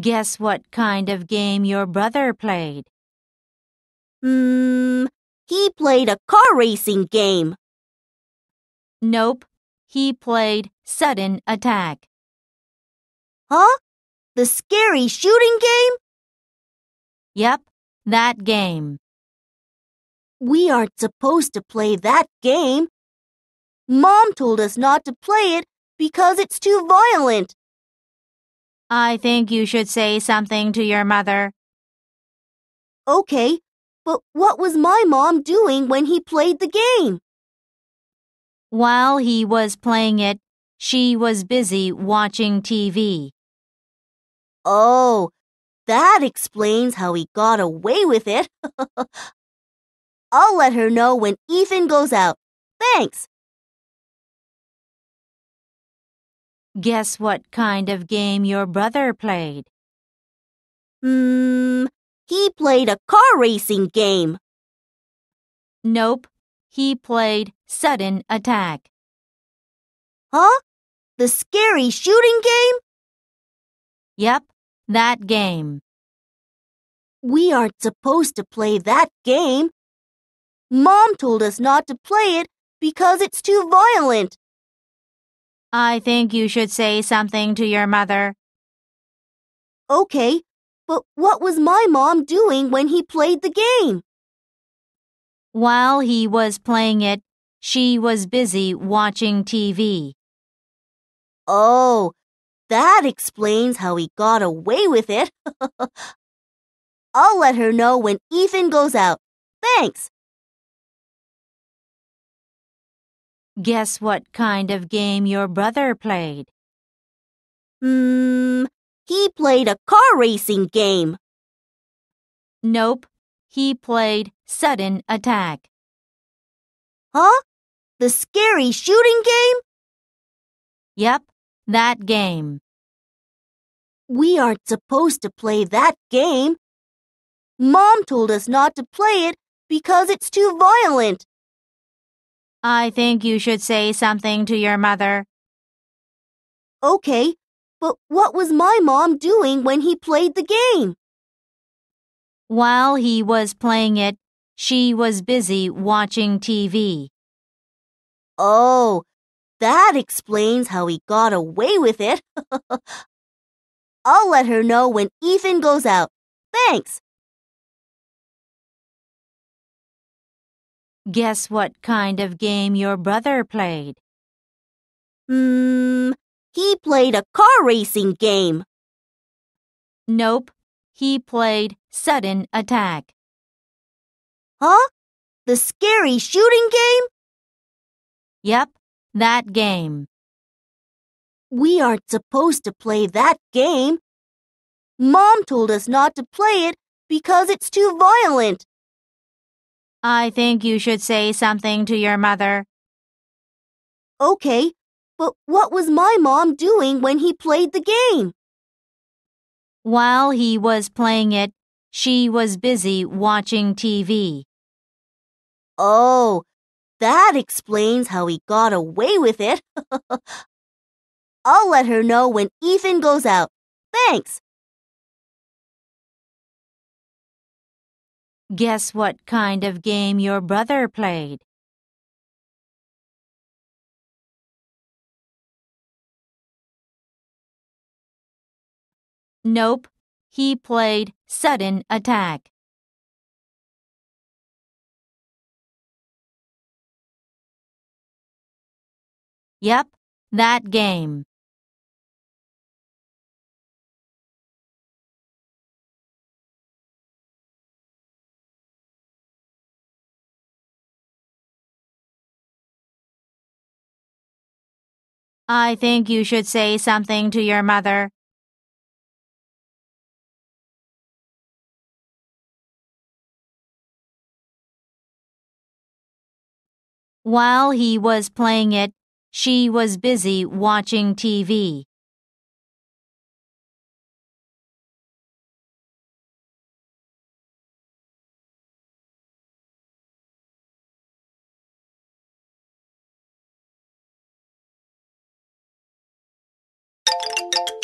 Guess what kind of game your brother played? Hmm, he played a car racing game. Nope, he played sudden attack. Huh? The scary shooting game? Yep, that game. We aren't supposed to play that game. Mom told us not to play it because it's too violent. I think you should say something to your mother. Okay, but what was my mom doing when he played the game? While he was playing it, she was busy watching TV. Oh, that explains how he got away with it. I'll let her know when Ethan goes out. Thanks. Guess what kind of game your brother played? Hmm, he played a car racing game. Nope, he played sudden attack. Huh? The scary shooting game? Yep, that game. We aren't supposed to play that game. Mom told us not to play it because it's too violent. I think you should say something to your mother. Okay, but what was my mom doing when he played the game? While he was playing it, she was busy watching TV. Oh, that explains how he got away with it. I'll let her know when Ethan goes out. Thanks. Guess what kind of game your brother played? Hmm, he played a car racing game. Nope, he played sudden attack. Huh? The scary shooting game? Yep, that game. We aren't supposed to play that game. Mom told us not to play it because it's too violent. I think you should say something to your mother. Okay, but what was my mom doing when he played the game? While he was playing it, she was busy watching TV. Oh, that explains how he got away with it. I'll let her know when Ethan goes out. Thanks. Guess what kind of game your brother played? Hmm, he played a car racing game. Nope, he played sudden attack. Huh? The scary shooting game? Yep, that game. We aren't supposed to play that game. Mom told us not to play it because it's too violent. I think you should say something to your mother. Okay, but what was my mom doing when he played the game? While he was playing it, she was busy watching TV. Oh, that explains how he got away with it. I'll let her know when Ethan goes out. Thanks. Guess what kind of game your brother played? Nope, he played sudden attack. Yep, that game. I think you should say something to your mother. While he was playing it, she was busy watching TV. Thank you.